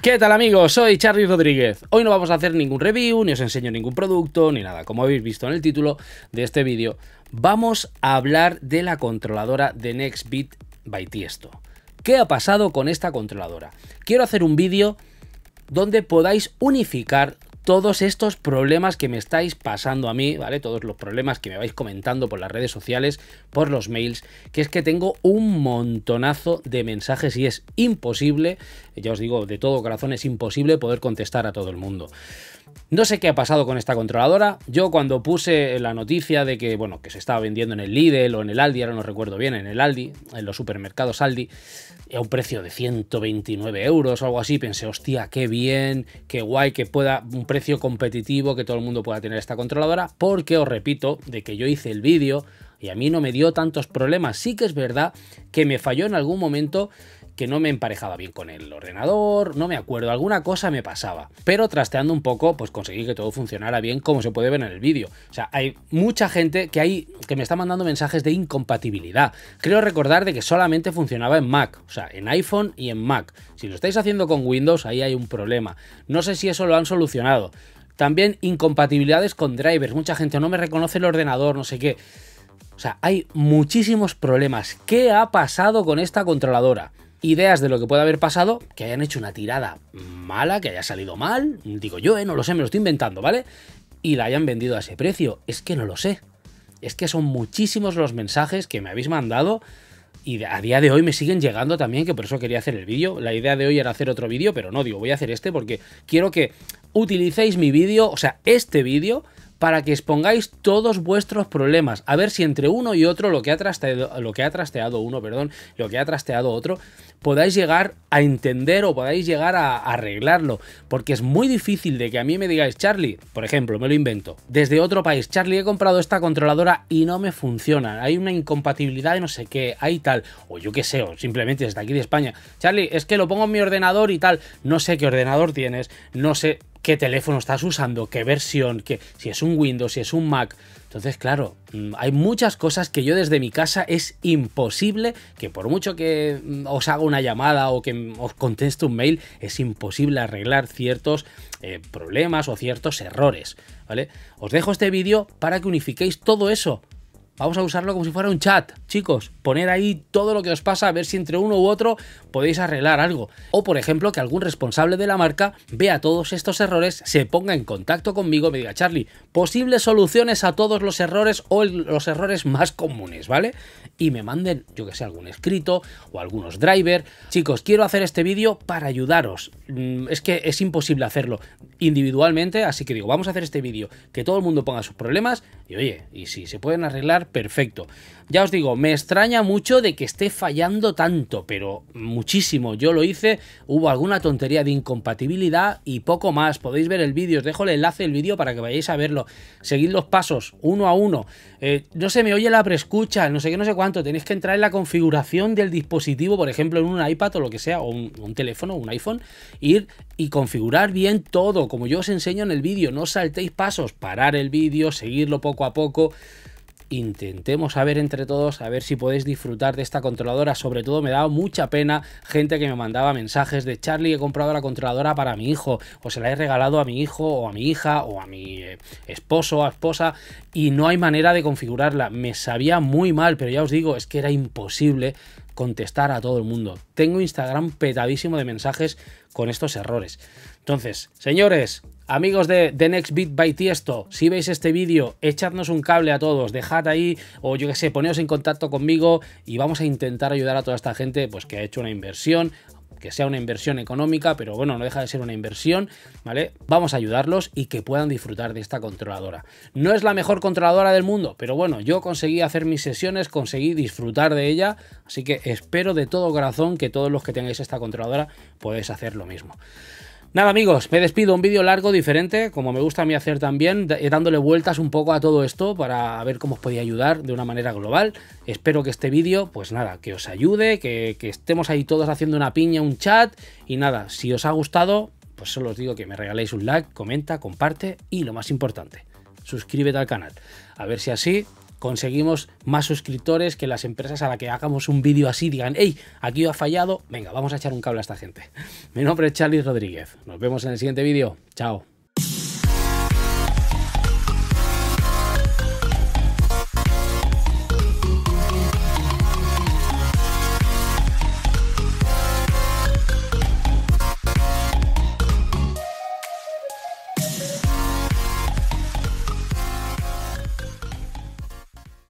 ¿Qué tal amigos? Soy charly Rodríguez. Hoy no vamos a hacer ningún review, ni os enseño ningún producto, ni nada. Como habéis visto en el título de este vídeo, vamos a hablar de la controladora de Nextbit by Tiesto. ¿Qué ha pasado con esta controladora? Quiero hacer un vídeo donde podáis unificar todos estos problemas que me estáis pasando a mí, ¿vale? Todos los problemas que me vais comentando por las redes sociales, por los mails, que es que tengo un montonazo de mensajes y es imposible, ya os digo, de todo corazón es imposible poder contestar a todo el mundo. No sé qué ha pasado con esta controladora. Yo cuando puse la noticia de que, bueno, que se estaba vendiendo en el Lidl o en el Aldi, ahora no recuerdo bien, en el Aldi, en los supermercados Aldi, a un precio de 129 euros o algo así, pensé, hostia, qué bien, qué guay, que pueda un precio competitivo que todo el mundo pueda tener esta controladora, porque os repito de que yo hice el vídeo y a mí no me dio tantos problemas. Sí que es verdad que me falló en algún momento que no me emparejaba bien con el ordenador, no me acuerdo, alguna cosa me pasaba. Pero trasteando un poco, pues conseguí que todo funcionara bien como se puede ver en el vídeo. O sea, hay mucha gente que, hay, que me está mandando mensajes de incompatibilidad. Creo recordar de que solamente funcionaba en Mac, o sea, en iPhone y en Mac. Si lo estáis haciendo con Windows, ahí hay un problema. No sé si eso lo han solucionado. También incompatibilidades con drivers. Mucha gente no me reconoce el ordenador, no sé qué. O sea, hay muchísimos problemas. ¿Qué ha pasado con esta controladora? ideas de lo que puede haber pasado, que hayan hecho una tirada mala, que haya salido mal, digo yo, ¿eh? no lo sé, me lo estoy inventando, ¿vale? Y la hayan vendido a ese precio, es que no lo sé. Es que son muchísimos los mensajes que me habéis mandado y a día de hoy me siguen llegando también, que por eso quería hacer el vídeo. La idea de hoy era hacer otro vídeo, pero no, digo, voy a hacer este porque quiero que utilicéis mi vídeo, o sea, este vídeo para que expongáis todos vuestros problemas. A ver si entre uno y otro, lo que ha trasteado, lo que ha trasteado uno, perdón, lo que ha trasteado otro, podáis llegar a entender o podáis llegar a, arreglarlo. Porque es muy difícil de que a mí me digáis, Charlie, por ejemplo, me lo invento, desde otro país, Charlie, he comprado esta controladora y no me funciona. Hay una incompatibilidad de no sé qué, hay tal. O yo qué sé, o simplemente desde aquí de España. Charlie, es que lo pongo en mi ordenador y tal. No sé qué ordenador tienes, no sé qué teléfono estás usando, qué versión, si es un Windows, si es un Mac. Entonces, claro, mm, hay muchas cosas que yo desde mi casa es imposible que por mucho que mm, os haga una llamada o que mm, os conteste un mail, es imposible arreglar ciertos eh, problemas o ciertos errores. ¿vale? Os dejo este vídeo para que unifiquéis todo eso Vamos a usarlo como si fuera un chat. Chicos, poner ahí todo lo que os pasa, a ver si entre uno u otro podéis arreglar algo. O por ejemplo, que algún responsable de la marca vea todos estos errores, se ponga en contacto conmigo, me diga, Charlie, posibles soluciones a todos los errores o los errores más comunes, ¿vale? Y me manden, yo que sé, algún escrito o algunos drivers. Chicos, quiero hacer este vídeo para ayudaros. Mm, es que es imposible hacerlo individualmente, así que digo, vamos a hacer este vídeo, que todo el mundo ponga sus problemas y oye, y si se pueden arreglar, perfecto. Ya os digo, me extraña mucho de que esté fallando tanto, pero muchísimo. Yo lo hice, hubo alguna tontería de incompatibilidad y poco más. Podéis ver el vídeo, os dejo el enlace del vídeo para que vayáis a verlo. Seguid los pasos uno a uno. Eh, no se me oye la preescucha, no sé qué, no sé cuánto. Tenéis que entrar en la configuración del dispositivo, por ejemplo, en un iPad o lo que sea, o un, un teléfono, un iPhone, ir y configurar bien todo, como yo os enseño en el vídeo. No saltéis pasos, parar el vídeo, seguirlo poco a poco. Intentemos saber entre todos, a ver si podéis disfrutar de esta controladora. Sobre todo me daba mucha pena gente que me mandaba mensajes de Charlie, he comprado la controladora para mi hijo, o se la he regalado a mi hijo, o a mi hija, o a mi eh, esposo, a esposa, y no hay manera de configurarla. Me sabía muy mal, pero ya os digo, es que era imposible contestar a todo el mundo. Tengo Instagram petadísimo de mensajes con estos errores. Entonces, señores, amigos de The Next Beat by Tiesto, si veis este vídeo, echadnos un cable a todos, dejad ahí, o yo qué sé, poneos en contacto conmigo y vamos a intentar ayudar a toda esta gente pues, que ha hecho una inversión, que sea una inversión económica, pero bueno, no deja de ser una inversión, ¿vale? Vamos a ayudarlos y que puedan disfrutar de esta controladora. No es la mejor controladora del mundo, pero bueno, yo conseguí hacer mis sesiones, conseguí disfrutar de ella, así que espero de todo corazón que todos los que tengáis esta controladora podáis hacer lo mismo. Nada amigos, me despido, un vídeo largo, diferente, como me gusta a mí hacer también, eh, dándole vueltas un poco a todo esto para ver cómo os podía ayudar de una manera global. Espero que este vídeo, pues nada, que os ayude, que, estemos ahí todos haciendo una piña, un chat y nada, si os ha gustado, pues solo os digo que me regaléis un like, comenta, comparte y lo más importante, suscríbete al canal. A ver si así conseguimos más suscriptores que las empresas a las que hagamos un vídeo así digan, hey, aquí ha fallado, venga, vamos a echar un cable a esta gente. Mi nombre es Charlie Rodríguez, nos vemos en el siguiente vídeo, chao.